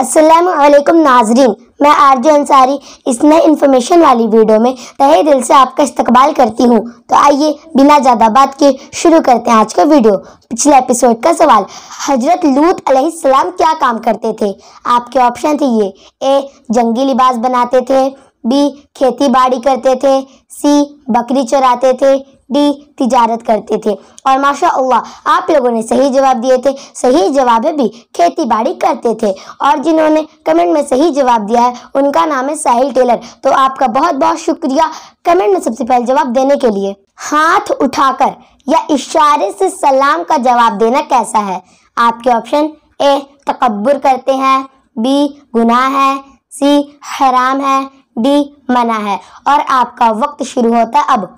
असलकम नाजरीन मैं आरजे अंसारी इस नए इन्फॉर्मेशन वाली वीडियो में तहे दिल से आपका इस्तकबाल करती हूँ तो आइए बिना ज़्यादा बात के शुरू करते हैं आज का वीडियो पिछले एपिसोड का सवाल हजरत लूत सलाम क्या काम करते थे आपके ऑप्शन थे ये ए जंगी लिबास बनाते थे बी खेती बाड़ी करते थे सी बकरी चराते थे डी तिजारत करते थे और माशा अल्लाह आप लोगों ने सही जवाब दिए थे सही जवाब है भी खेती बाड़ी करते थे और जिन्होंने कमेंट में सही जवाब दिया है उनका नाम है साहिल टेलर तो आपका बहुत बहुत शुक्रिया कमेंट में सबसे पहले जवाब देने के लिए हाथ उठाकर या इशारे से सलाम का जवाब देना कैसा है आपके ऑप्शन ए तकबर करते हैं बी गुनाह है सी हराम है डी मना है और आपका वक्त शुरू होता है अब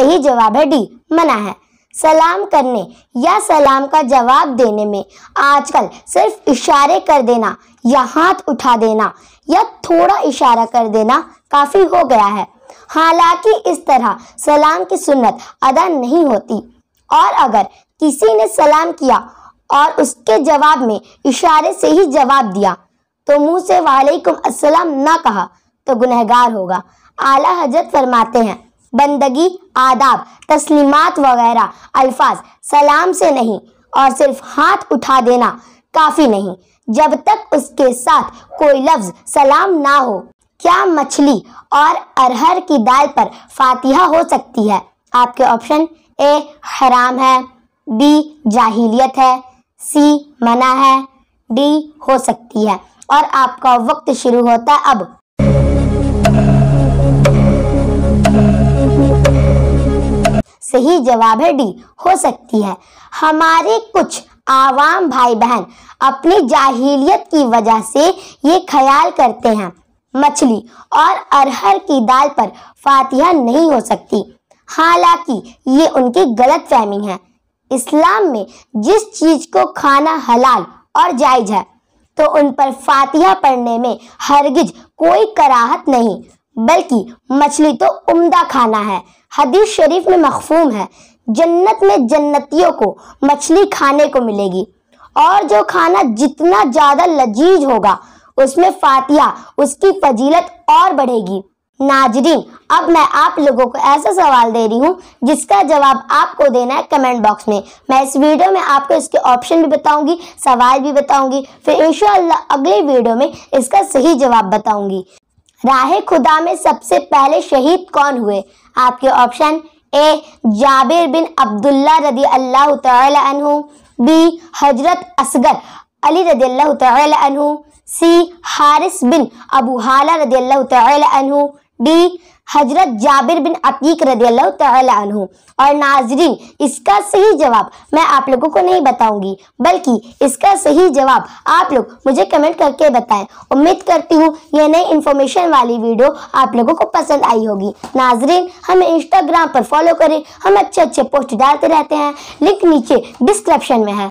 सही जवाब है डी मना है सलाम करने या सलाम का जवाब देने में आजकल सिर्फ इशारे कर देना या हाथ उठा देना या थोड़ा इशारा कर देना काफ़ी हो गया है हालांकि इस तरह सलाम की सुन्नत अदा नहीं होती और अगर किसी ने सलाम किया और उसके जवाब में इशारे से ही जवाब दिया तो मुंह से वालेकुम अस्सलाम ना कहा तो गुनहगार होगा आला हजरत फरमाते हैं बंदगी आदाब तस्लीमात वगैरह अल्फाज सलाम से नहीं और सिर्फ हाथ उठा देना काफ़ी नहीं जब तक उसके साथ कोई लफ्ज़ सलाम ना हो क्या मछली और अरहर की दाल पर फातिहा हो सकती है आपके ऑप्शन ए हराम है बी जाहिलियत है सी मना है डी हो सकती है और आपका वक्त शुरू होता है अब सही जवाब है डी हो सकती है हमारे कुछ आवाम भाई बहन अपनी जाहिलियत की वजह से ये ख्याल करते हैं मछली और अरहर की दाल पर फातिहा नहीं हो सकती हालांकि ये उनकी गलत फहमी है इस्लाम में जिस चीज को खाना हलाल और जायज है तो उन पर फातिहा पढ़ने में हरगिज कोई कराहत नहीं बल्कि मछली तो उम्दा खाना है हदीस शरीफ में मखफूम है जन्नत में जन्नतियों को मछली खाने को मिलेगी और जो खाना जितना ज़्यादा लजीज होगा उसमें फातिया उसकी फजीलत और बढ़ेगी नाजरीन अब मैं आप लोगों को ऐसा सवाल दे रही हूँ जिसका जवाब आपको देना है कमेंट बॉक्स में मैं इस वीडियो में आपको इसके ऑप्शन भी बताऊंगी सवाल भी बताऊंगी फिर इनशाला अगले वीडियो में इसका सही जवाब बताऊंगी राह खुदा में सबसे पहले शहीद कौन हुए आपके option A Jabir bin Abdullah रदी अल्लाह तहु बी हजरत असगर अली रदी अल्लाह तहु सी हारिस बिन अबू हाला रदी अल्लाह तहु डी हजरत जाबिर बिन अतीक रजू और नाजरीन इसका सही जवाब मैं आप लोगों को नहीं बताऊंगी बल्कि इसका सही जवाब आप लोग मुझे कमेंट करके बताएं उम्मीद करती हूँ यह नई इन्फॉर्मेशन वाली वीडियो आप लोगों को पसंद आई होगी नाजरीन हमें इंस्टाग्राम पर फॉलो करें हम अच्छे अच्छे पोस्ट डालते रहते हैं लिंक नीचे डिस्क्रिप्शन में है